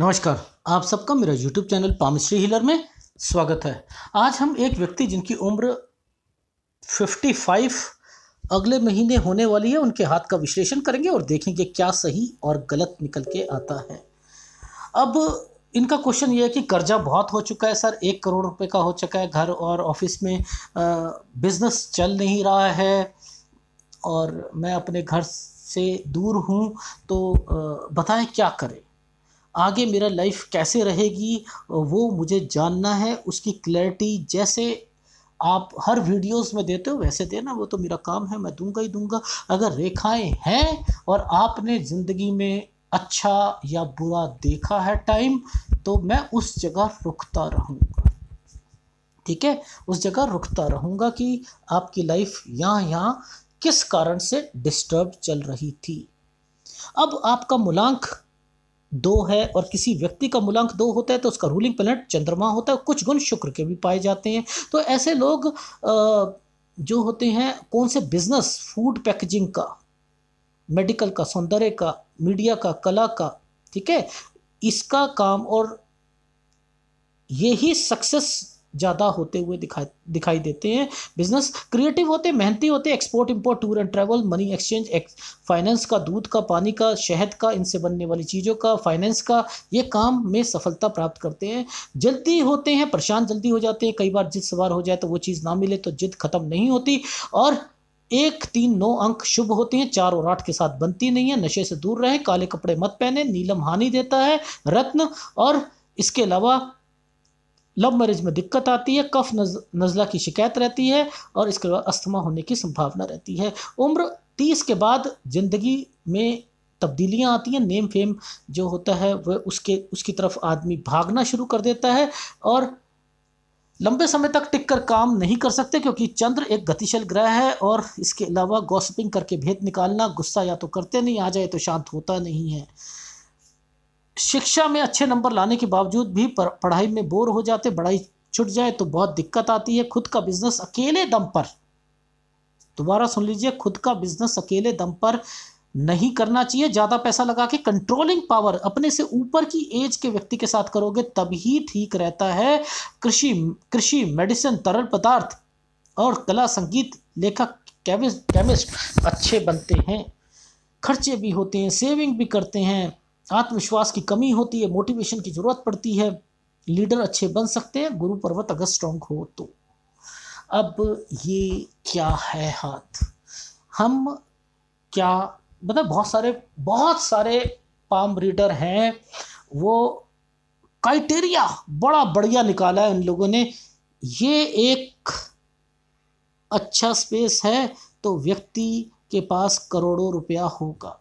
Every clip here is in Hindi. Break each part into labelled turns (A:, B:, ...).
A: नमस्कार आप सबका मेरा यूट्यूब चैनल पामिश्री हीलर में स्वागत है आज हम एक व्यक्ति जिनकी उम्र 55 अगले महीने होने वाली है उनके हाथ का विश्लेषण करेंगे और देखेंगे क्या सही और गलत निकल के आता है अब इनका क्वेश्चन ये है कि कर्जा बहुत हो चुका है सर एक करोड़ रुपए का हो चुका है घर और ऑफिस में बिजनेस चल नहीं रहा है और मैं अपने घर से दूर हूँ तो बताएं क्या करें आगे मेरा लाइफ कैसे रहेगी वो मुझे जानना है उसकी क्लैरिटी जैसे आप हर वीडियोस में देते हो वैसे देना वो तो मेरा काम है मैं दूंगा ही दूंगा अगर रेखाएं हैं और आपने ज़िंदगी में अच्छा या बुरा देखा है टाइम तो मैं उस जगह रुकता रहूँगा ठीक है उस जगह रुकता रहूँगा कि आपकी लाइफ यहाँ यहाँ किस कारण से डिस्टर्ब चल रही थी अब आपका मूलांक दो है और किसी व्यक्ति का मूलांक दो होता है तो उसका रूलिंग प्लेनेट चंद्रमा होता है कुछ गुण शुक्र के भी पाए जाते हैं तो ऐसे लोग जो होते हैं कौन से बिजनेस फूड पैकेजिंग का मेडिकल का सौंदर्य का मीडिया का कला का ठीक है इसका काम और यही सक्सेस ज़्यादा होते हुए दिखा दिखाई देते हैं बिजनेस क्रिएटिव होते मेहनती होते export import tour and travel money exchange ex, finance का दूध का पानी का शहद का इनसे बनने वाली चीज़ों का फाइनेंस का ये काम में सफलता प्राप्त करते हैं जल्दी होते हैं परेशान जल्दी हो जाते हैं कई बार जिद सवार हो जाए तो वो चीज़ ना मिले तो जिद खत्म नहीं होती और एक तीन नौ अंक शुभ होते हैं चार और आठ के साथ बनती नहीं है नशे से दूर रहें काले कपड़े मत पहने नीलम हानि देता है रत्न और इसके अलावा लव मैरिज में दिक्कत आती है कफ नज, नज़ला की शिकायत रहती है और इसके बाद अस्थमा होने की संभावना रहती है उम्र तीस के बाद ज़िंदगी में तब्दीलियाँ आती हैं नेम फेम जो होता है वह उसके उसकी तरफ आदमी भागना शुरू कर देता है और लंबे समय तक टिक कर काम नहीं कर सकते क्योंकि चंद्र एक गतिशील ग्रह है और इसके अलावा गॉसपिंग करके भेद निकालना गुस्सा या तो करते नहीं आ जाए तो शांत होता नहीं है शिक्षा में अच्छे नंबर लाने के बावजूद भी पढ़ाई में बोर हो जाते पढ़ाई छुट जाए तो बहुत दिक्कत आती है खुद का बिजनेस अकेले दम पर दोबारा सुन लीजिए खुद का बिजनेस अकेले दम पर नहीं करना चाहिए ज़्यादा पैसा लगा के कंट्रोलिंग पावर अपने से ऊपर की एज के व्यक्ति के साथ करोगे तभी ठीक रहता है कृषि कृषि मेडिसिन तरल पदार्थ और कला संगीत लेखक केमिस्ट केमिस्ट अच्छे बनते हैं खर्चे भी होते हैं सेविंग भी करते हैं आत्मविश्वास की कमी होती है मोटिवेशन की जरूरत पड़ती है लीडर अच्छे बन सकते हैं गुरु पर्वत अगर स्ट्रांग हो तो अब ये क्या है हाथ हम क्या मतलब बहुत सारे बहुत सारे पाम रीडर हैं वो क्राइटेरिया बड़ा बढ़िया निकाला है उन लोगों ने ये एक अच्छा स्पेस है तो व्यक्ति के पास करोड़ों रुपया होगा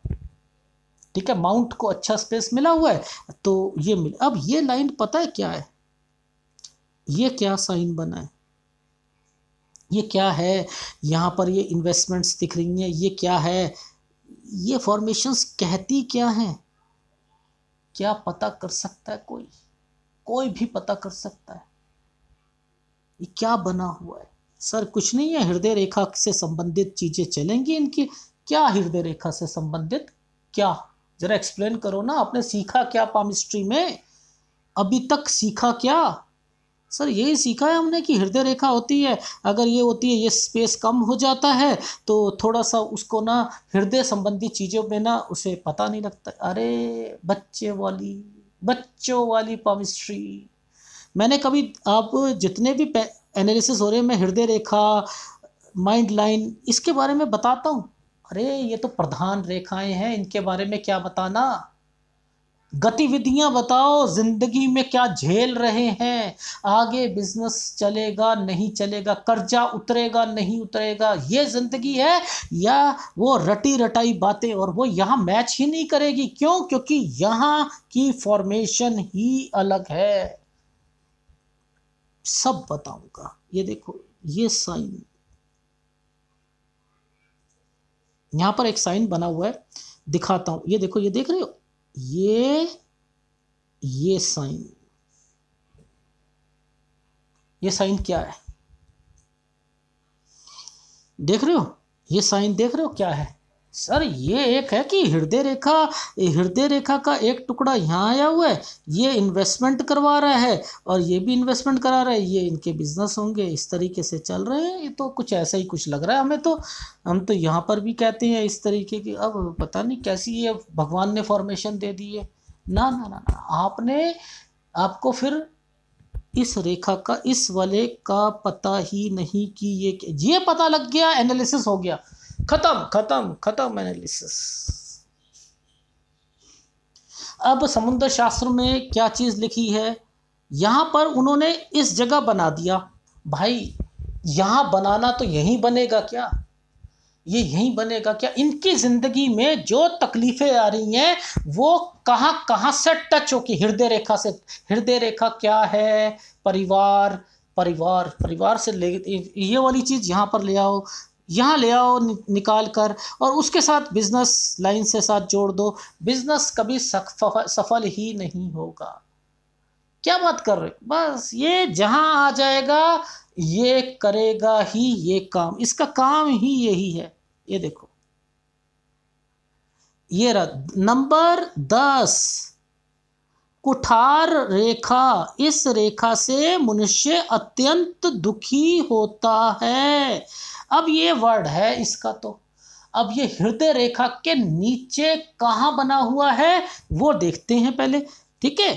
A: ठीक है माउंट को अच्छा स्पेस मिला हुआ है तो ये मिल अब ये लाइन पता है क्या है ये क्या साइन बना है ये क्या है यहाँ पर ये इन्वेस्टमेंट्स दिख रही हैं ये क्या है ये फॉर्मेशंस कहती क्या हैं क्या पता कर सकता है कोई कोई भी पता कर सकता है ये क्या बना हुआ है सर कुछ नहीं है हृदय रेखा से संबंधित चीज़ें चलेंगी इनकी क्या हृदय रेखा से संबंधित क्या जरा एक्सप्लेन करो ना आपने सीखा क्या पामिस्ट्री में अभी तक सीखा क्या सर यही सीखा है हमने कि हृदय रेखा होती है अगर ये होती है ये स्पेस कम हो जाता है तो थोड़ा सा उसको ना हृदय संबंधी चीज़ों में ना उसे पता नहीं लगता अरे बच्चे वाली बच्चों वाली पामिस्ट्री मैंने कभी आप जितने भी एनालिसिस हो रहे हैं मैं हृदय रेखा माइंड लाइन इसके बारे में बताता हूँ अरे ये तो प्रधान रेखाएं हैं इनके बारे में क्या बताना गतिविधियां बताओ जिंदगी में क्या झेल रहे हैं आगे बिजनेस चलेगा नहीं चलेगा कर्जा उतरेगा नहीं उतरेगा ये जिंदगी है या वो रटी रटाई बातें और वो यहाँ मैच ही नहीं करेगी क्यों क्योंकि यहाँ की फॉर्मेशन ही अलग है सब बताऊंगा ये देखो ये साइन यहाँ पर एक साइन बना हुआ है दिखाता हूँ ये देखो ये देख रहे हो ये ये साइन ये साइन क्या है देख रहे हो ये साइन देख रहे हो क्या है सर ये एक है कि हृदय रेखा हृदय रेखा का एक टुकड़ा यहाँ आया हुआ है ये इन्वेस्टमेंट करवा रहा है और ये भी इन्वेस्टमेंट करा रहा है ये इनके बिजनेस होंगे इस तरीके से चल रहे हैं ये तो कुछ ऐसा ही कुछ लग रहा है हमें तो हम तो यहाँ पर भी कहते हैं इस तरीके की अब पता नहीं कैसी ये भगवान ने फॉर्मेशन दे दी है ना ना ना ना आपने आपको फिर इस रेखा का इस वाले का पता ही नहीं कि ये ये पता लग गया एनालिसिस हो गया खत्म खत्म खत्म एनालिसिस अब समुद्र शास्त्र में क्या चीज़ लिखी है यहां पर उन्होंने इस जगह बना दिया भाई यहां बनाना तो यहीं बनेगा क्या ये यहीं बनेगा क्या इनकी ज़िंदगी में जो तकलीफ़ें आ रही हैं वो कहाँ कहाँ से टच होगी हृदय रेखा से हृदय रेखा क्या है परिवार परिवार परिवार से ले ये वाली चीज़ यहाँ पर ले आओ यहाँ ले आओ निकाल कर और उसके साथ बिज़नेस लाइन से साथ जोड़ दो बिज़नेस कभी सफल ही नहीं होगा क्या बात कर रहे बस ये जहाँ आ जाएगा ये करेगा ही ये काम इसका काम ही यही है ये देखो ये रहा नंबर दस कुठार रेखा इस रेखा से मनुष्य अत्यंत दुखी होता है अब ये वर्ड है इसका तो अब ये हृदय रेखा के नीचे कहाँ बना हुआ है वो देखते हैं पहले ठीक है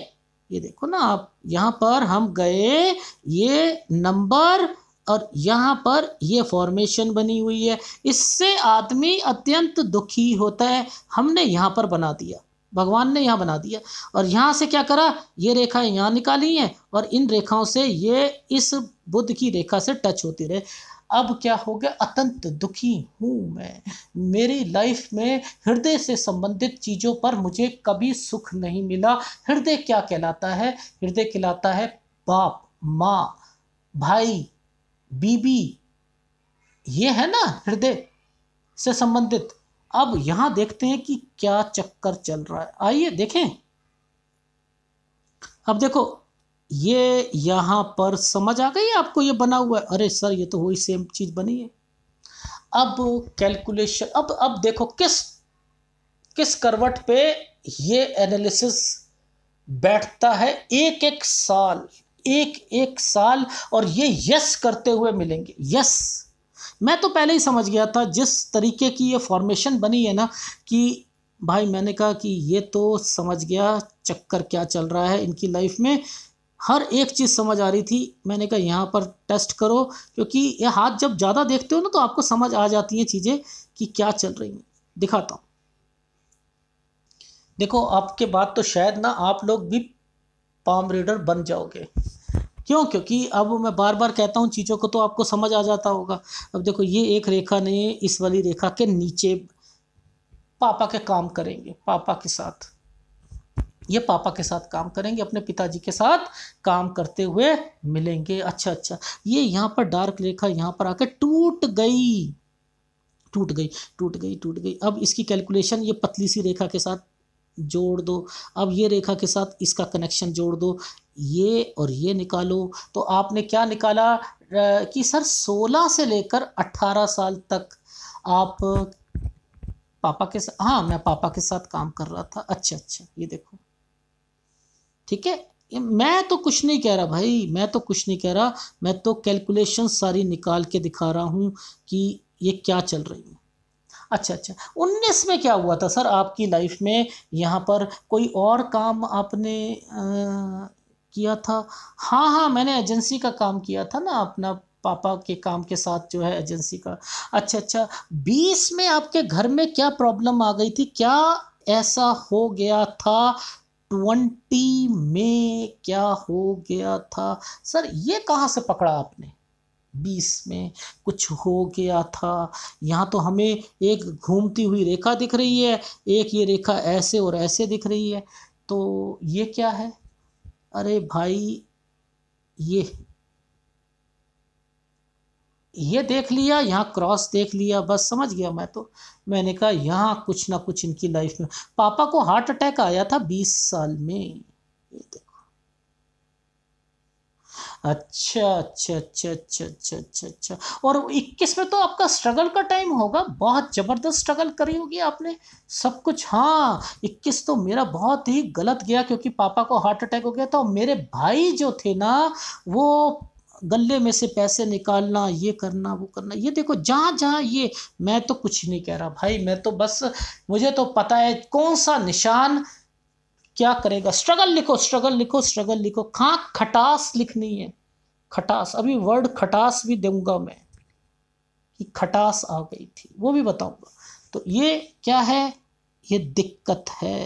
A: ये देखो ना आप यहाँ पर हम गए ये नंबर और यहाँ पर ये फॉर्मेशन बनी हुई है इससे आदमी अत्यंत दुखी होता है हमने यहाँ पर बना दिया भगवान ने यहाँ बना दिया और यहाँ से क्या करा ये रेखाएं यहाँ निकाली हैं और इन रेखाओं से ये इस बुद्ध की रेखा से टच होती रहे अब क्या हो गया अत्यंत दुखी हूँ मैं मेरी लाइफ में हृदय से संबंधित चीज़ों पर मुझे कभी सुख नहीं मिला हृदय क्या कहलाता है हृदय कहलाता है बाप माँ भाई बीबी ये है ना हृदय से संबंधित अब यहां देखते हैं कि क्या चक्कर चल रहा है आइए देखें अब देखो ये यहाँ पर समझ आ गई आपको ये बना हुआ है अरे सर ये तो वही सेम चीज़ बनी है अब कैलकुलेशन अब अब देखो किस किस करवट पे ये एनालिसिस बैठता है एक एक साल एक एक साल और ये यस करते हुए मिलेंगे यस मैं तो पहले ही समझ गया था जिस तरीके की ये फॉर्मेशन बनी है ना कि भाई मैंने कहा कि ये तो समझ गया चक्कर क्या चल रहा है इनकी लाइफ में हर एक चीज़ समझ आ रही थी मैंने कहा यहाँ पर टेस्ट करो क्योंकि ये हाथ जब ज़्यादा देखते हो ना तो आपको समझ आ जाती हैं चीज़ें कि क्या चल रही हैं दिखाता हूँ देखो आपके बाद तो शायद ना आप लोग भी पाम रीडर बन जाओगे क्यों क्योंकि अब मैं बार बार कहता हूँ चीज़ों को तो आपको समझ आ जाता होगा अब देखो ये एक रेखा नहीं इस वाली रेखा के नीचे पापा के काम करेंगे पापा के साथ ये पापा के साथ काम करेंगे अपने पिताजी के साथ काम करते हुए मिलेंगे अच्छा अच्छा ये यहाँ पर डार्क रेखा यहाँ पर आकर टूट गई टूट गई टूट गई टूट गई अब इसकी कैलकुलेशन ये पतली सी रेखा के साथ जोड़ दो अब ये रेखा के साथ इसका कनेक्शन जोड़ दो ये और ये निकालो तो आपने क्या निकाला कि सर 16 से लेकर 18 साल तक आप पापा के साथ हाँ मैं पापा के साथ काम कर रहा था अच्छा अच्छा ये देखो ठीक है मैं तो कुछ नहीं कह रहा भाई मैं तो कुछ नहीं कह रहा मैं तो कैलकुलेशन सारी निकाल के दिखा रहा हूँ कि ये क्या चल रही है अच्छा अच्छा उन्नीस में क्या हुआ था सर आपकी लाइफ में यहाँ पर कोई और काम आपने आ, किया था हाँ हाँ मैंने एजेंसी का काम किया था ना अपना पापा के काम के साथ जो है एजेंसी का अच्छा अच्छा बीस में आपके घर में क्या प्रॉब्लम आ गई थी क्या ऐसा हो गया था ट्वेंटी में क्या हो गया था सर ये कहाँ से पकड़ा आपने बीस में कुछ हो गया था यहाँ तो हमें एक घूमती हुई रेखा दिख रही है एक ये रेखा ऐसे और ऐसे दिख रही है तो ये क्या है अरे भाई ये ये देख लिया यहाँ क्रॉस देख लिया बस समझ गया मैं तो मैंने कहा यहाँ कुछ ना कुछ इनकी लाइफ में पापा को हार्ट अटैक आया था बीस साल में ये देखो अच्छा अच्छा अच्छा अच्छा अच्छा अच्छा अच्छा और इक्कीस में तो आपका स्ट्रगल का टाइम होगा बहुत ज़बरदस्त स्ट्रगल करी होगी आपने सब कुछ हाँ इक्कीस तो मेरा बहुत ही गलत गया क्योंकि पापा को हार्ट अटैक हो गया था और मेरे भाई जो थे ना वो गले में से पैसे निकालना ये करना वो करना ये देखो जहाँ जहाँ ये मैं तो कुछ नहीं कह रहा भाई मैं तो बस मुझे तो पता है कौन सा निशान क्या करेगा स्ट्रगल लिखो स्ट्रगल लिखो स्ट्रगल लिखो कहाँ खटास लिखनी है खटास अभी वर्ड खटास भी दूंगा मैं कि खटास आ गई थी वो भी बताऊंगा तो ये क्या है ये दिक्कत है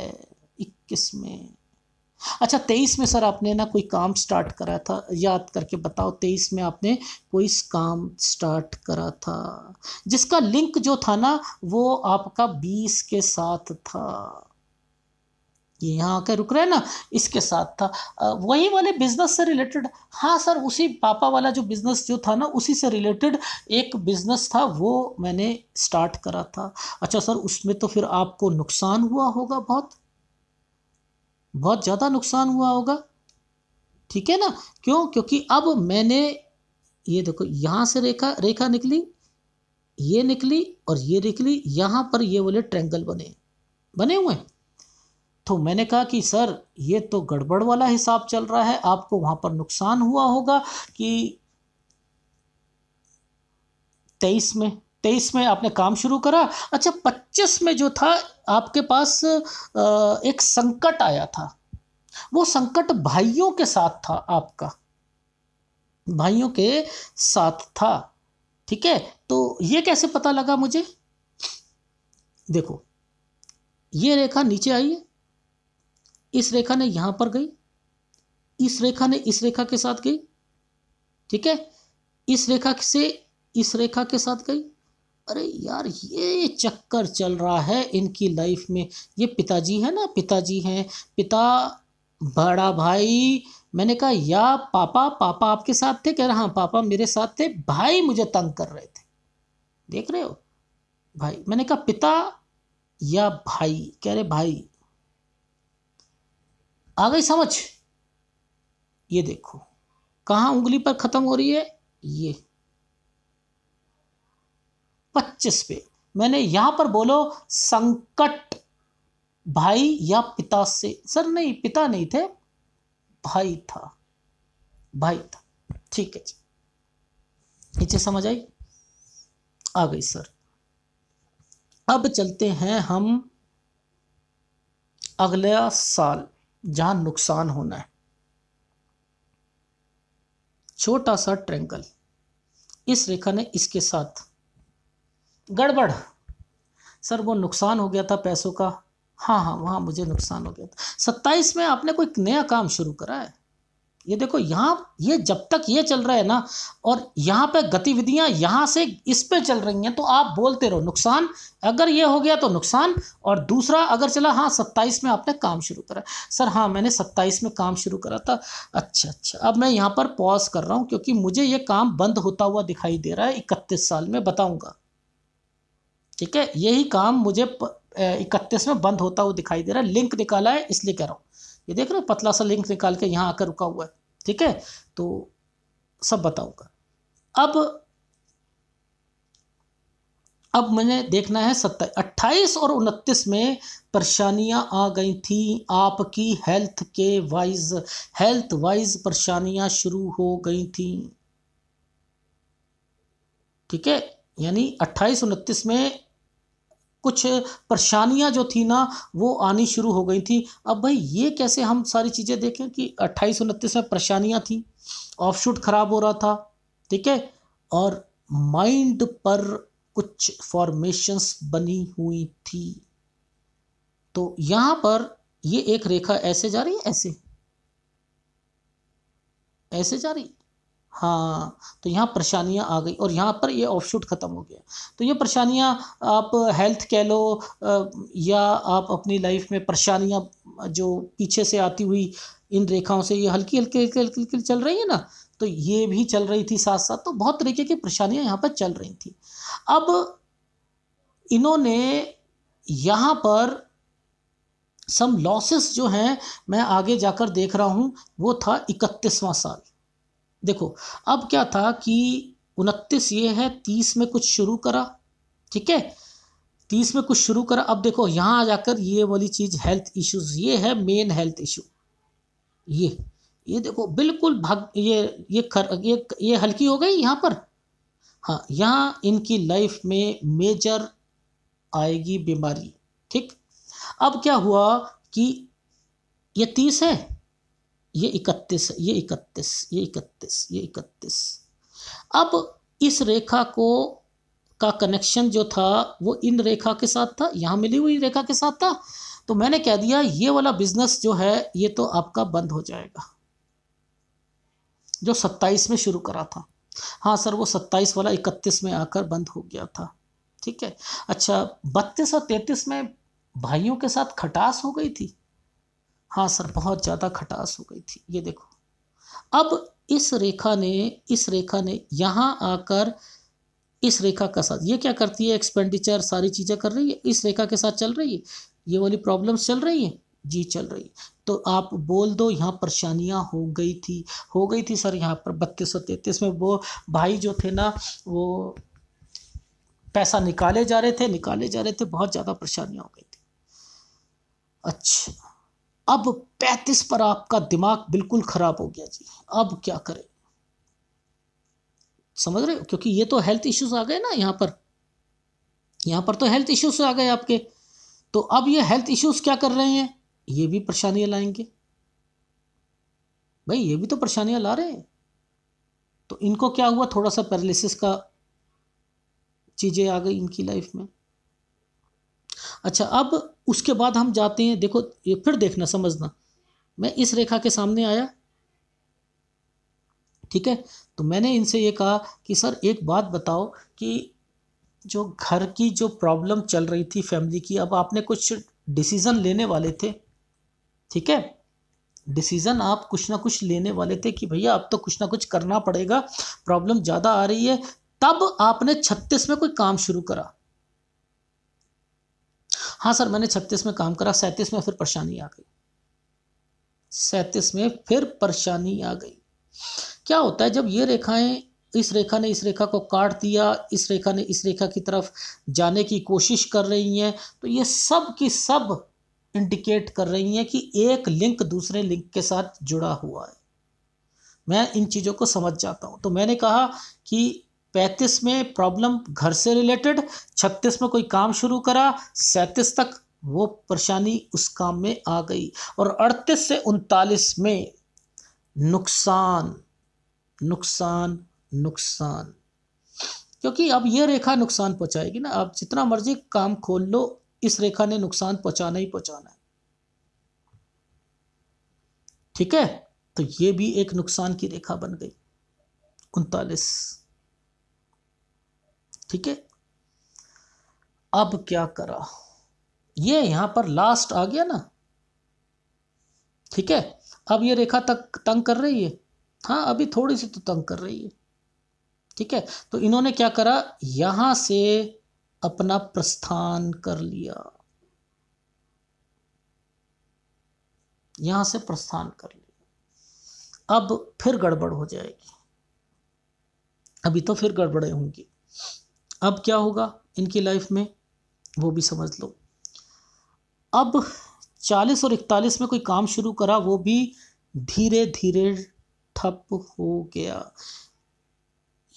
A: इक्कीस में अच्छा तेईस में सर आपने ना कोई काम स्टार्ट करा था याद करके बताओ तेईस में आपने कोई काम स्टार्ट करा था जिसका लिंक जो था ना वो आपका बीस के साथ था ये यहाँ आकर रुक रहा है ना इसके साथ था वही वाले बिजनेस से रिलेटेड हाँ सर उसी पापा वाला जो बिजनेस जो था ना उसी से रिलेटेड एक बिजनेस था वो मैंने स्टार्ट करा था अच्छा सर उसमें तो फिर आपको नुकसान हुआ होगा बहुत बहुत ज़्यादा नुकसान हुआ होगा ठीक है ना क्यों क्योंकि अब मैंने ये देखो यहाँ से रेखा रेखा निकली ये निकली और ये निकली यहाँ पर ये वाले ट्रैंगल बने बने हुए तो मैंने कहा कि सर ये तो गड़बड़ वाला हिसाब चल रहा है आपको वहाँ पर नुकसान हुआ होगा कि तेईस में तेईस में आपने काम शुरू करा अच्छा पच्चीस में जो था आपके पास एक संकट आया था वो संकट भाइयों के साथ था आपका भाइयों के साथ था ठीक है तो ये कैसे पता लगा मुझे देखो ये रेखा नीचे आई है इस रेखा ने यहां पर गई इस रेखा ने इस रेखा के साथ गई ठीक है इस रेखा से इस रेखा के साथ गई अरे यार ये चक्कर चल रहा है इनकी लाइफ में ये पिताजी है ना पिताजी हैं पिता बड़ा भाई मैंने कहा या पापा पापा आपके साथ थे कह रहा हाँ पापा मेरे साथ थे भाई मुझे तंग कर रहे थे देख रहे हो भाई मैंने कहा पिता या भाई कह रहे भाई आ गई समझ ये देखो कहाँ उंगली पर ख़त्म हो रही है ये पच्चीस पे मैंने यहां पर बोलो संकट भाई या पिता से सर नहीं पिता नहीं थे भाई था भाई था ठीक है जी नीचे समझ आई आ गई सर अब चलते हैं हम अगला साल जहां नुकसान होना है छोटा सा ट्रेंगल इस रेखा ने इसके साथ गड़बड़ सर वो नुकसान हो गया था पैसों का हाँ हाँ वहाँ मुझे नुकसान हो गया था सत्ताईस में आपने कोई नया काम शुरू करा है ये देखो यहाँ ये जब तक ये चल रहा है ना और यहाँ पे गतिविधियाँ यहाँ से इस पे चल रही हैं तो आप बोलते रहो नुकसान अगर ये हो गया तो नुकसान और दूसरा अगर चला हाँ सत्ताईस में आपने काम शुरू करा सर हाँ मैंने सत्ताईस में काम शुरू करा था अच्छा अच्छा अब मैं यहाँ पर पॉज कर रहा हूँ क्योंकि मुझे ये काम बंद होता हुआ दिखाई दे रहा है इकतीस साल में बताऊँगा ठीक है यही काम मुझे इकतीस में बंद होता हुआ दिखाई दे रहा है लिंक निकाला है इसलिए कह रहा हूँ ये देख रहे हो पतला सा लिंक निकाल के यहाँ आकर रुका हुआ है ठीक है तो सब बताऊंगा अब अब मैंने देखना है सत्ताईस अट्ठाईस और उनतीस में परेशानियां आ गई थी आपकी हेल्थ के वाइज हेल्थ वाइज परेशानियां शुरू हो गई थी ठीक है यानी अट्ठाईस उनतीस में कुछ परेशानियां जो थी ना वो आनी शुरू हो गई थी अब भाई ये कैसे हम सारी चीज़ें देखें कि अट्ठाईस उनतीस में परेशानियां थी ऑफ शूट खराब हो रहा था ठीक है और माइंड पर कुछ फॉर्मेशंस बनी हुई थी तो यहां पर ये एक रेखा ऐसे जा रही है ऐसे ऐसे जा रही हाँ तो यहाँ परेशानियाँ आ गई और यहाँ पर ये ऑफ शूट ख़त्म हो गया तो ये परेशानियाँ आप हेल्थ कह लो या आप अपनी लाइफ में परेशानियाँ जो पीछे से आती हुई इन रेखाओं से ये हल्की हल्की हल्की हल्की हल्की चल रही है ना तो ये भी चल रही थी साथ साथ तो बहुत तरीके की परेशानियाँ यहाँ पर चल रही थी अब इन्होंने यहाँ पर सम लॉसेस जो हैं मैं आगे जाकर देख रहा हूँ वो था इकतीसवां साल देखो अब क्या था कि उनतीस ये है तीस में कुछ शुरू करा ठीक है तीस में कुछ शुरू करा अब देखो यहाँ जाकर ये वाली चीज़ हेल्थ इश्यूज ये है मेन हेल्थ इशू ये ये देखो बिल्कुल भाग ये ये खर ये ये हल्की हो गई यहाँ पर हाँ यहाँ इनकी लाइफ में मेजर आएगी बीमारी ठीक अब क्या हुआ कि ये तीस है ये इकतीस ये इकतीस ये इकतीस ये इकतीस अब इस रेखा को का कनेक्शन जो था वो इन रेखा के साथ था यहाँ मिली हुई रेखा के साथ था तो मैंने कह दिया ये वाला बिजनेस जो है ये तो आपका बंद हो जाएगा जो सत्ताईस में शुरू करा था हाँ सर वो सत्ताईस वाला इकतीस में आकर बंद हो गया था ठीक है अच्छा बत्तीस और तैतीस में भाइयों के साथ खटास हो गई थी हाँ सर बहुत ज़्यादा खटास हो गई थी ये देखो अब इस रेखा ने इस रेखा ने यहाँ आकर इस रेखा का साथ ये क्या करती है एक्सपेंडिचर सारी चीज़ें कर रही है इस रेखा के साथ चल रही है ये वाली प्रॉब्लम्स चल रही हैं जी चल रही तो आप बोल दो यहाँ परेशानियाँ हो गई थी हो गई थी सर यहाँ पर बत्तीस सौ तैंतीस में वो भाई जो थे ना वो पैसा निकाले जा रहे थे निकाले जा रहे थे बहुत ज़्यादा परेशानियाँ हो गई थी अच्छा अब पैंतीस पर आपका दिमाग बिल्कुल ख़राब हो गया जी अब क्या करें समझ रहे हो क्योंकि ये तो हेल्थ इश्यूज आ गए ना यहां पर यहां पर तो हेल्थ इश्यूज आ गए आपके तो अब ये हेल्थ इश्यूज क्या कर रहे हैं ये भी परेशानियां लाएंगे भाई ये भी तो परेशानियां ला रहे हैं तो इनको क्या हुआ थोड़ा सा पैरालिसिस का चीज़ें आ गई इनकी लाइफ में अच्छा अब उसके बाद हम जाते हैं देखो ये फिर देखना समझना मैं इस रेखा के सामने आया ठीक है तो मैंने इनसे ये कहा कि सर एक बात बताओ कि जो घर की जो प्रॉब्लम चल रही थी फैमिली की अब आपने कुछ डिसीज़न लेने वाले थे ठीक है डिसीज़न आप कुछ ना कुछ लेने वाले थे कि भैया अब तो कुछ ना कुछ करना पड़ेगा प्रॉब्लम ज़्यादा आ रही है तब आपने छत्तीस में कोई काम शुरू करा हाँ सर मैंने छत्तीस में काम करा सैंतीस में फिर परेशानी आ गई सैंतीस में फिर परेशानी आ गई क्या होता है जब ये रेखाएं इस रेखा ने इस रेखा को काट दिया इस रेखा ने इस रेखा की तरफ जाने की कोशिश कर रही हैं तो ये सब की सब इंडिकेट कर रही हैं कि एक लिंक दूसरे लिंक के साथ जुड़ा हुआ है मैं इन चीज़ों को समझ जाता हूँ तो मैंने कहा कि पैंतीस में प्रॉब्लम घर से रिलेटेड छत्तीस में कोई काम शुरू करा सैंतीस तक वो परेशानी उस काम में आ गई और अड़तीस से उनतालीस में नुकसान नुकसान नुकसान क्योंकि अब ये रेखा नुकसान पहुंचाएगी ना आप जितना मर्जी काम खोल लो इस रेखा ने नुकसान पहुंचाना ही पहुंचाना है ठीक है तो ये भी एक नुकसान की रेखा बन गई उनतालीस ठीक है अब क्या करा ये यहां पर लास्ट आ गया ना ठीक है अब ये रेखा तक तंग कर रही है हाँ अभी थोड़ी सी तो तंग कर रही है ठीक है तो इन्होंने क्या करा यहां से अपना प्रस्थान कर लिया यहां से प्रस्थान कर लिया अब फिर गड़बड़ हो जाएगी अभी तो फिर गड़बड़े होंगी अब क्या होगा इनकी लाइफ में वो भी समझ लो अब चालीस और इकतालीस में कोई काम शुरू करा वो भी धीरे धीरे ठप हो गया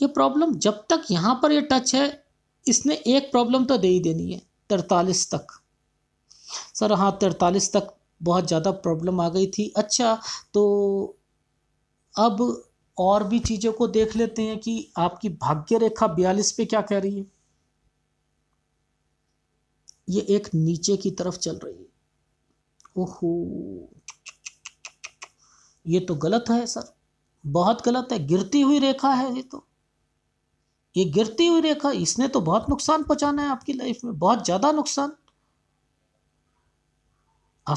A: ये प्रॉब्लम जब तक यहाँ पर ये टच है इसने एक प्रॉब्लम तो दे ही देनी है तरतालीस तक सर हाँ तरतालीस तक बहुत ज़्यादा प्रॉब्लम आ गई थी अच्छा तो अब और भी चीज़ों को देख लेते हैं कि आपकी भाग्य रेखा बयालीस पे क्या कह रही है ये एक नीचे की तरफ चल रही है ओहो ये तो गलत है सर बहुत गलत है गिरती हुई रेखा है ये तो ये गिरती हुई रेखा इसने तो बहुत नुकसान पहुंचाना है आपकी लाइफ में बहुत ज़्यादा नुकसान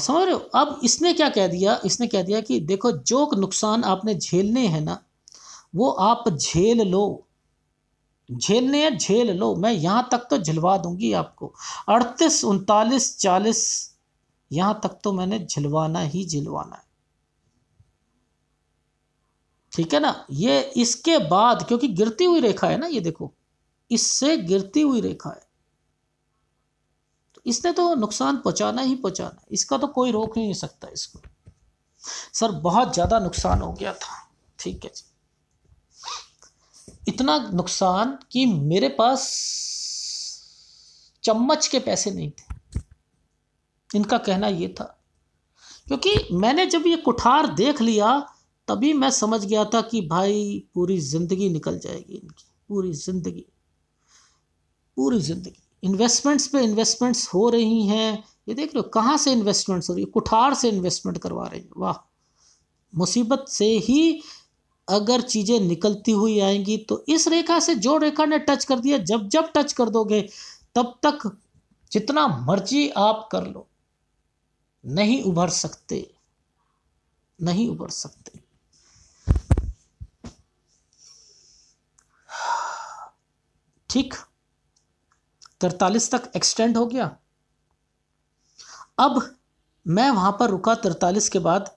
A: समझ रहे हो अब इसने क्या कह दिया इसने कह दिया कि देखो जो नुकसान आपने झेलने हैं ना वो आप झेल लो झेलने या झेल लो मैं यहाँ तक तो झिलवा दूंगी आपको अड़तीस उनतालीस चालीस यहाँ तक तो मैंने झिलवाना ही झिलवाना है ठीक है ना ये इसके बाद क्योंकि गिरती हुई रेखा है ना ये देखो इससे गिरती हुई रेखा है तो इसने तो नुकसान पहुंचाना ही पहुंचाना इसका तो कोई रोक नहीं सकता इसको सर बहुत ज़्यादा नुकसान हो गया था ठीक है जी इतना नुकसान कि मेरे पास चम्मच के पैसे नहीं थे इनका कहना ये था क्योंकि मैंने जब ये कुठार देख लिया तभी मैं समझ गया था कि भाई पूरी ज़िंदगी निकल जाएगी इनकी पूरी ज़िंदगी पूरी ज़िंदगी इन्वेस्टमेंट्स पे इन्वेस्टमेंट्स हो रही हैं ये देख लो कहाँ से इन्वेस्टमेंट्स हो रही है कुठार से इन्वेस्टमेंट करवा रहे हैं वाह मुसीबत से ही अगर चीज़ें निकलती हुई आएंगी तो इस रेखा से जो रेखा ने टच कर दिया जब जब टच कर दोगे तब तक जितना मर्जी आप कर लो नहीं उभर सकते नहीं उभर सकते ठीक तरतालीस तक एक्सटेंड हो गया अब मैं वहां पर रुका तरतालीस के बाद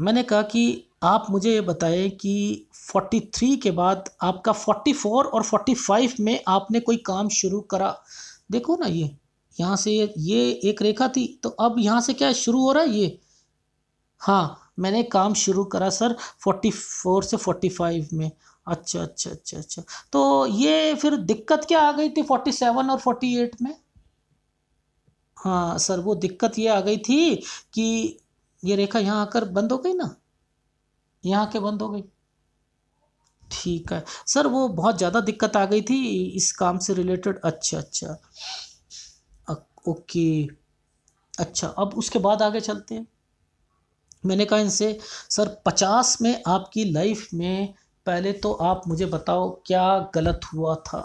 A: मैंने कहा कि आप मुझे ये बताएं कि 43 के बाद आपका 44 और 45 में आपने कोई काम शुरू करा देखो ना ये यहाँ से ये एक रेखा थी तो अब यहाँ से क्या शुरू हो रहा है ये हाँ मैंने काम शुरू करा सर 44 से 45 में अच्छा अच्छा अच्छा अच्छा तो ये फिर दिक्कत क्या आ गई थी 47 और 48 में हाँ सर वो दिक्कत ये आ गई थी कि ये रेखा यहाँ आकर बंद हो गई ना यहाँ के बंद हो गई ठीक है सर वो बहुत ज़्यादा दिक्कत आ गई थी इस काम से रिलेटेड अच्छा अच्छा ओके अच्छा अब उसके बाद आगे चलते हैं मैंने कहा इनसे सर पचास में आपकी लाइफ में पहले तो आप मुझे बताओ क्या गलत हुआ था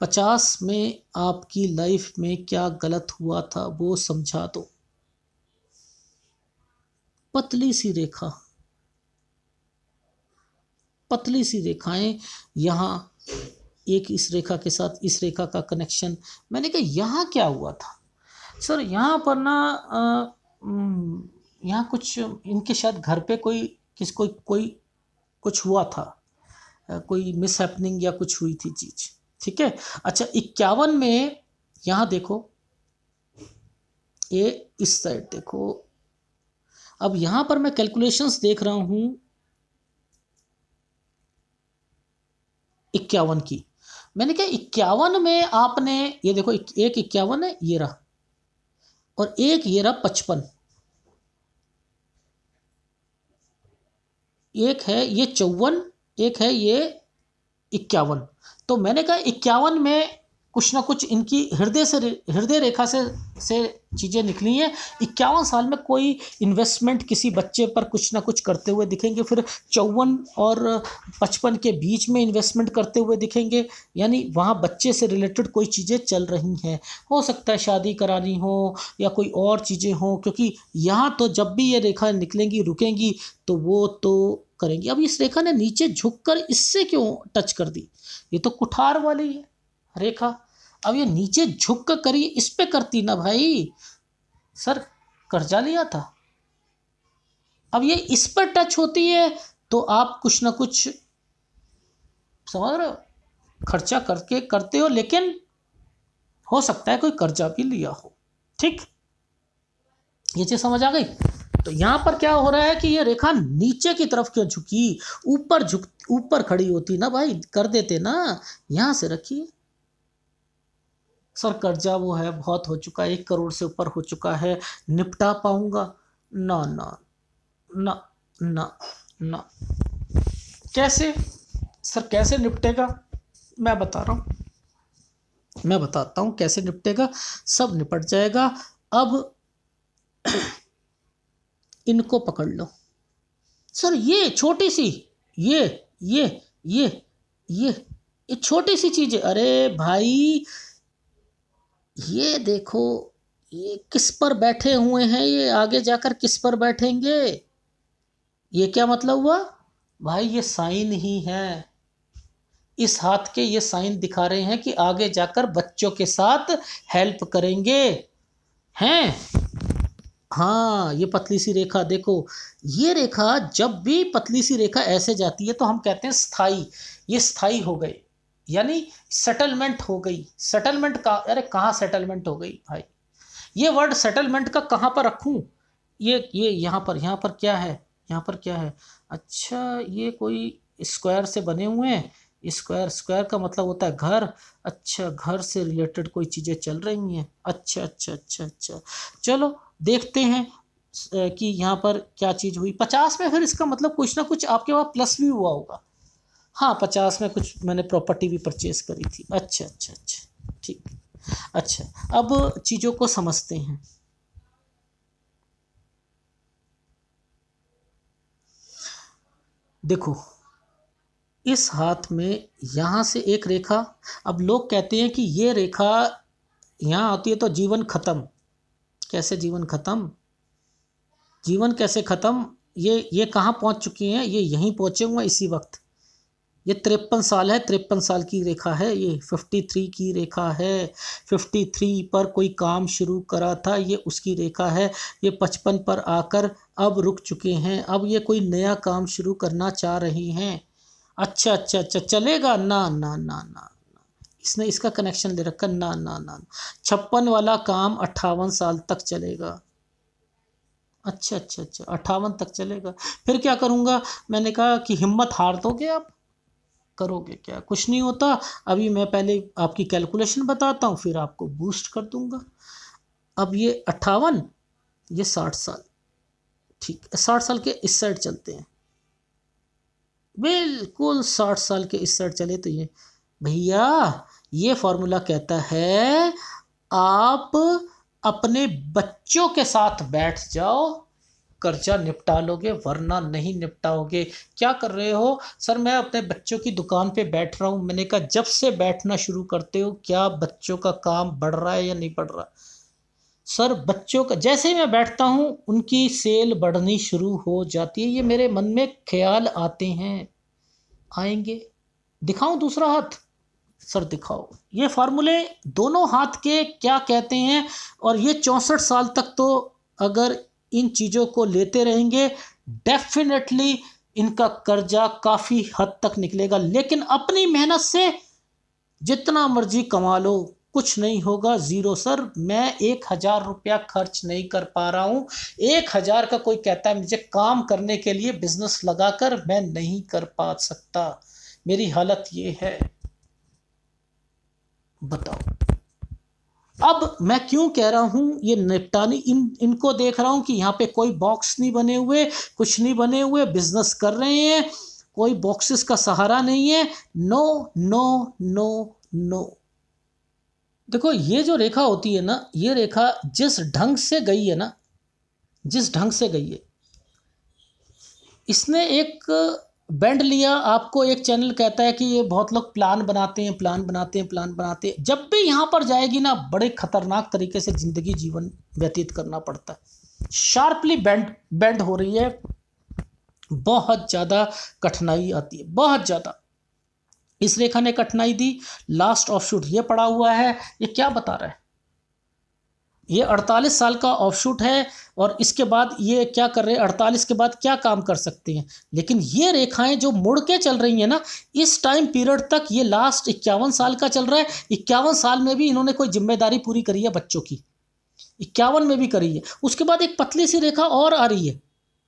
A: पचास में आपकी लाइफ में क्या गलत हुआ था वो समझा दो पतली सी रेखा पतली सी रेखाएं यहाँ एक इस रेखा के साथ इस रेखा का कनेक्शन मैंने कहा यहाँ क्या हुआ था सर यहाँ पर ना यहाँ कुछ इनके शायद घर पे कोई किस कोई कोई कुछ हुआ था कोई मिस हैपनिंग या कुछ हुई थी चीज ठीक है अच्छा इक्यावन में यहाँ देखो ये इस साइड देखो अब यहाँ पर मैं कैलकुलेशंस देख रहा हूँ इक्यावन की मैंने कहा इक्यावन में आपने ये देखो एक इक्यावन है ये रहा और एक ये रहा पचपन एक है ये चौवन एक है ये इक्यावन तो मैंने कहा इक्यावन में कुछ ना कुछ इनकी हृदय से हृदय रेखा से से चीज़ें निकली हैं इक्यावन साल में कोई इन्वेस्टमेंट किसी बच्चे पर कुछ ना कुछ करते हुए दिखेंगे फिर चौवन और पचपन के बीच में इन्वेस्टमेंट करते हुए दिखेंगे यानी वहाँ बच्चे से रिलेटेड कोई चीज़ें चल रही हैं हो सकता है शादी करानी हो या कोई और चीज़ें हों क्योंकि यहाँ तो जब भी ये रेखा निकलेंगी रुकेंगी तो वो तो करेंगी अब इस रेखा ने नीचे झुककर इससे क्यों टच कर दी ये तो कुठार वाली है रेखा अब ये नीचे झुक कर करिए इस पर करती ना भाई सर कर्जा लिया था अब ये इस पर टच होती है तो आप कुछ ना कुछ समझ रहे हो खर्चा करके करते हो लेकिन हो सकता है कोई कर्जा भी लिया हो ठीक ये चीज समझ आ गई तो यहां पर क्या हो रहा है कि ये रेखा नीचे की तरफ क्यों झुकी ऊपर झुक ऊपर खड़ी होती ना भाई कर देते ना यहां से रखिए सर कर्जा वो है बहुत हो चुका है एक करोड़ से ऊपर हो चुका है निपटा पाऊंगा ना ना ना ना ना कैसे सर कैसे निपटेगा मैं बता रहा हूँ मैं बताता हूँ कैसे निपटेगा सब निपट जाएगा अब इनको पकड़ लो सर ये छोटी सी ये ये ये ये ये छोटी सी चीज़ है अरे भाई ये देखो ये किस पर बैठे हुए हैं ये आगे जाकर किस पर बैठेंगे ये क्या मतलब हुआ भाई ये साइन ही है इस हाथ के ये साइन दिखा रहे हैं कि आगे जाकर बच्चों के साथ हेल्प करेंगे हैं हाँ ये पतली सी रेखा देखो ये रेखा जब भी पतली सी रेखा ऐसे जाती है तो हम कहते हैं स्थाई ये स्थाई हो गए यानी सेटलमेंट हो गई सेटलमेंट का अरे कहाँ सेटलमेंट हो गई भाई ये वर्ड सेटलमेंट का कहाँ पर रखूँ ये ये यहाँ पर यहाँ पर क्या है यहाँ पर क्या है अच्छा ये कोई स्क्वायर से बने हुए हैं स्क्वायर स्क्वायर का मतलब होता है घर अच्छा घर से रिलेटेड कोई चीज़ें चल रही हैं अच्छा अच्छा अच्छा अच्छा चलो देखते हैं कि यहाँ पर क्या चीज़ हुई पचास में फिर इसका मतलब कुछ ना कुछ आपके पास प्लस भी हुआ होगा हाँ पचास में कुछ मैंने प्रॉपर्टी भी परचेज करी थी अच्छा अच्छा अच्छा ठीक अच्छा अब चीज़ों को समझते हैं देखो इस हाथ में यहाँ से एक रेखा अब लोग कहते हैं कि ये रेखा यहाँ आती है तो जीवन ख़त्म कैसे जीवन ख़त्म जीवन कैसे ख़त्म ये ये कहाँ पहुँच चुकी हैं ये यहीं पहुँचे हुए इसी वक्त ये तिरपन साल है तिरपन साल की रेखा है ये फिफ्टी थ्री की रेखा है फिफ्टी थ्री पर कोई काम शुरू करा था ये उसकी रेखा है ये पचपन पर आकर अब रुक चुके हैं अब ये कोई नया काम शुरू करना चाह रहे हैं अच्छा अच्छा अच्छा चलेगा ना ना ना ना इसने इसका कनेक्शन ले रखा ना ना ना छप्पन वाला काम अट्ठावन साल तक चलेगा अच्छा अच्छा अच्छा अट्ठावन तक चलेगा फिर क्या करूँगा मैंने कहा कि हिम्मत हार दोगे आप करोगे क्या कुछ नहीं होता अभी मैं पहले आपकी कैलकुलेशन बताता हूँ फिर आपको बूस्ट कर दूंगा अब ये अट्ठावन ये साठ साल ठीक साठ साल के इस साइड चलते हैं बिल्कुल साठ साल के इस साइड चले तो ये भैया ये फॉर्मूला कहता है आप अपने बच्चों के साथ बैठ जाओ कर्जा निपटा लोगे वरना नहीं निपटाओगे क्या कर रहे हो सर मैं अपने बच्चों की दुकान पे बैठ रहा हूँ मैंने कहा जब से बैठना शुरू करते हो क्या बच्चों का काम बढ़ रहा है या नहीं बढ़ रहा सर बच्चों का जैसे ही मैं बैठता हूँ उनकी सेल बढ़नी शुरू हो जाती है ये मेरे मन में ख्याल आते हैं आएंगे दिखाऊं दूसरा हाथ सर दिखाओ ये फार्मूले दोनों हाथ के क्या कहते हैं और ये चौंसठ साल तक तो अगर इन चीज़ों को लेते रहेंगे डेफिनेटली इनका कर्जा काफ़ी हद तक निकलेगा लेकिन अपनी मेहनत से जितना मर्जी कमा लो कुछ नहीं होगा ज़ीरो सर मैं एक हज़ार रुपया खर्च नहीं कर पा रहा हूँ एक हज़ार का कोई कहता है मुझे काम करने के लिए बिज़नेस लगाकर मैं नहीं कर पा सकता मेरी हालत ये है बताओ अब मैं क्यों कह रहा हूं ये निपटानी इन इनको देख रहा हूं कि यहाँ पे कोई बॉक्स नहीं बने हुए कुछ नहीं बने हुए बिजनेस कर रहे हैं कोई बॉक्सेस का सहारा नहीं है नो नो नो नो देखो ये जो रेखा होती है ना ये रेखा जिस ढंग से गई है ना जिस ढंग से गई है इसने एक बैंड लिया आपको एक चैनल कहता है कि ये बहुत लोग प्लान बनाते हैं प्लान बनाते हैं प्लान बनाते हैं जब भी यहाँ पर जाएगी ना बड़े खतरनाक तरीके से ज़िंदगी जीवन व्यतीत करना पड़ता है शार्पली बैंड बैंड हो रही है बहुत ज़्यादा कठिनाई आती है बहुत ज़्यादा इस रेखा ने कठिनाई दी लास्ट ऑफ शूट ये पड़ा हुआ है ये क्या बता रहा है ये 48 साल का ऑफशूट है और इसके बाद ये क्या कर रहे हैं अड़तालीस के बाद क्या काम कर सकते हैं लेकिन ये रेखाएं जो मुड़ के चल रही हैं ना इस टाइम पीरियड तक ये लास्ट इक्यावन साल का चल रहा है इक्यावन साल में भी इन्होंने कोई जिम्मेदारी पूरी करी है बच्चों की इक्यावन में भी करी है उसके बाद एक पतली सी रेखा और आ रही है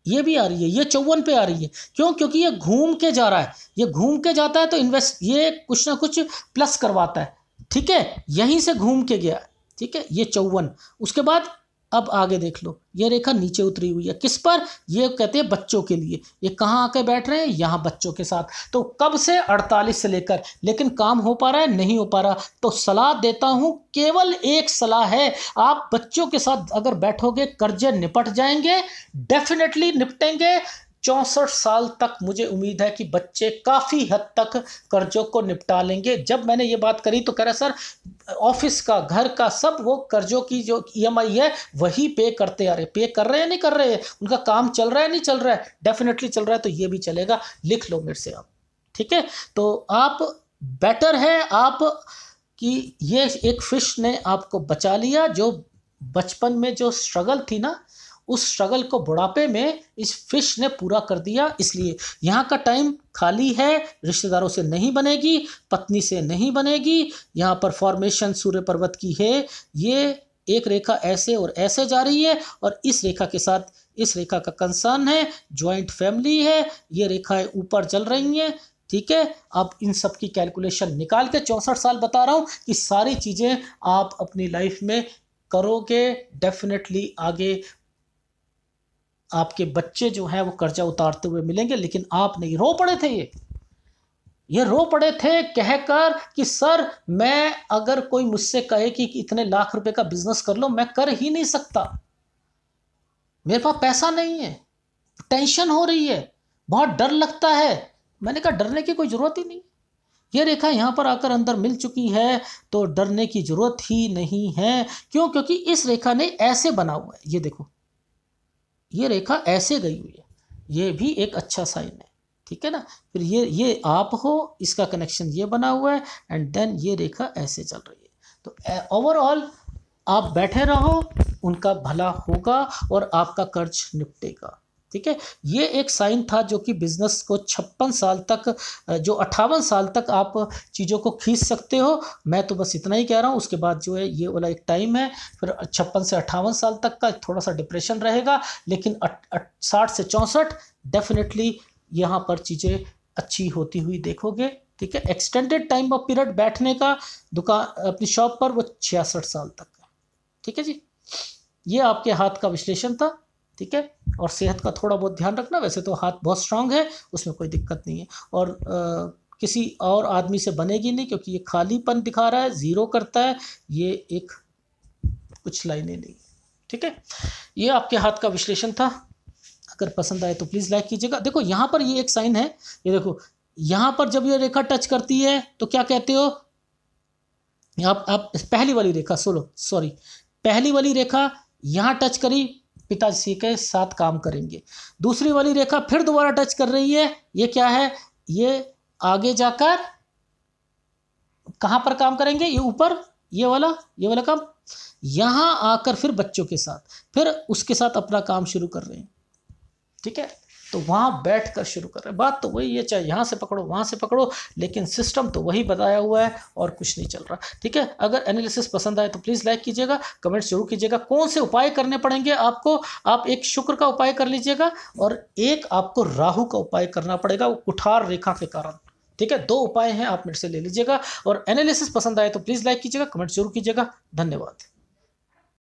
A: ये भी आ रही है ये चौवन पे आ रही है क्यों क्योंकि ये घूम के जा रहा है ये घूम के जाता है तो इन्वेस्ट ये कुछ ना कुछ प्लस करवाता है ठीक है यहीं से घूम के गया ठीक है ये चौवन उसके बाद अब आगे देख लो ये रेखा नीचे उतरी हुई है किस पर ये कहते हैं बच्चों के लिए ये कहाँ आके बैठ रहे हैं यहाँ बच्चों के साथ तो कब से 48 से लेकर लेकिन काम हो पा रहा है नहीं हो पा रहा तो सलाह देता हूँ केवल एक सलाह है आप बच्चों के साथ अगर बैठोगे कर्जे निपट जाएंगे डेफिनेटली निपटेंगे चौंसठ साल तक मुझे उम्मीद है कि बच्चे काफ़ी हद तक कर्जों को निपटा लेंगे जब मैंने ये बात करी तो कह रहा सर ऑफिस का घर का सब वो कर्जों की जो ईएमआई e है वही पे करते आ रहे पे कर रहे हैं नहीं कर रहे हैं उनका काम चल रहा है नहीं चल रहा है डेफिनेटली चल रहा है तो ये भी चलेगा लिख लो मेरे से आप ठीक है तो आप बेटर है आप कि ये एक फिश ने आपको बचा लिया जो बचपन में जो स्ट्रगल थी ना उस स्ट्रगल को बुढ़ापे में इस फिश ने पूरा कर दिया इसलिए यहाँ का टाइम खाली है रिश्तेदारों से नहीं बनेगी पत्नी से नहीं बनेगी यहाँ पर फॉर्मेशन सूर्य पर्वत की है ये एक रेखा ऐसे और ऐसे जा रही है और इस रेखा के साथ इस रेखा का कंसर्न है ज्वाइंट फैमिली है ये रेखाएं ऊपर चल रही हैं ठीक है अब इन सब की कैलकुलेशन निकाल के चौंसठ साल बता रहा हूँ कि सारी चीज़ें आप अपनी लाइफ में करोगे डेफिनेटली आगे आपके बच्चे जो हैं वो कर्जा उतारते हुए मिलेंगे लेकिन आप नहीं रो पड़े थे ये ये रो पड़े थे कहकर कि सर मैं अगर कोई मुझसे कहे कि इतने लाख रुपए का बिजनेस कर लो मैं कर ही नहीं सकता मेरे पास पैसा नहीं है टेंशन हो रही है बहुत डर लगता है मैंने कहा डरने की कोई ज़रूरत ही नहीं ये रेखा यहाँ पर आकर अंदर मिल चुकी है तो डरने की ज़रूरत ही नहीं है क्यों क्योंकि इस रेखा ने ऐसे बना हुआ है ये देखो ये रेखा ऐसे गई हुई है ये भी एक अच्छा साइन है ठीक है ना फिर ये ये आप हो इसका कनेक्शन ये बना हुआ है एंड देन ये रेखा ऐसे चल रही है तो ओवरऑल आप बैठे रहो उनका भला होगा और आपका कर्ज निपटेगा ठीक है ये एक साइन था जो कि बिज़नेस को छप्पन साल तक जो अट्ठावन साल तक आप चीज़ों को खींच सकते हो मैं तो बस इतना ही कह रहा हूँ उसके बाद जो है ये वाला एक टाइम है फिर छप्पन से अट्ठावन साल तक का थोड़ा सा डिप्रेशन रहेगा लेकिन साठ से चौंसठ डेफिनेटली यहाँ पर चीज़ें अच्छी होती हुई देखोगे ठीक है एक्सटेंडेड टाइम ऑफ पीरियड बैठने का दुकान अपनी शॉप पर वो छियासठ साल तक का ठीक है जी ये आपके हाथ का विश्लेषण था ठीक है और सेहत का थोड़ा बहुत ध्यान रखना वैसे तो हाथ बहुत स्ट्रांग है उसमें कोई दिक्कत नहीं है और आ, किसी और आदमी से बनेगी नहीं क्योंकि ये खालीपन दिखा रहा है ज़ीरो करता है ये एक कुछ लाइने नहीं ठीक है ये आपके हाथ का विश्लेषण था अगर पसंद आए तो प्लीज़ लाइक कीजिएगा देखो यहाँ पर ये एक साइन है ये देखो यहाँ पर जब ये रेखा टच करती है तो क्या कहते हो आप आप पहली वाली रेखा सोलो सॉरी पहली वाली रेखा यहाँ टच करी पिताजी के साथ काम करेंगे दूसरी वाली रेखा फिर दोबारा टच कर रही है ये क्या है ये आगे जाकर कहाँ पर काम करेंगे ये ऊपर ये वाला ये वाला काम यहाँ आकर फिर बच्चों के साथ फिर उसके साथ अपना काम शुरू कर रहे हैं ठीक है तो वहाँ बैठ कर शुरू कर रहे बात तो वही है चाहे यहाँ से पकड़ो वहाँ से पकड़ो लेकिन सिस्टम तो वही बताया हुआ है और कुछ नहीं चल रहा ठीक है अगर एनालिसिस पसंद आए तो प्लीज़ लाइक कीजिएगा कमेंट जरूर कीजिएगा कौन से उपाय करने पड़ेंगे आपको आप एक शुक्र का उपाय कर लीजिएगा और एक आपको राहु का उपाय करना पड़ेगा वो कुठार रेखा के कारण ठीक है दो उपाय हैं आप मेरे से ले लीजिएगा और एनालिसिस पसंद आए तो प्लीज़ लाइक कीजिएगा कमेंट जरूर कीजिएगा धन्यवाद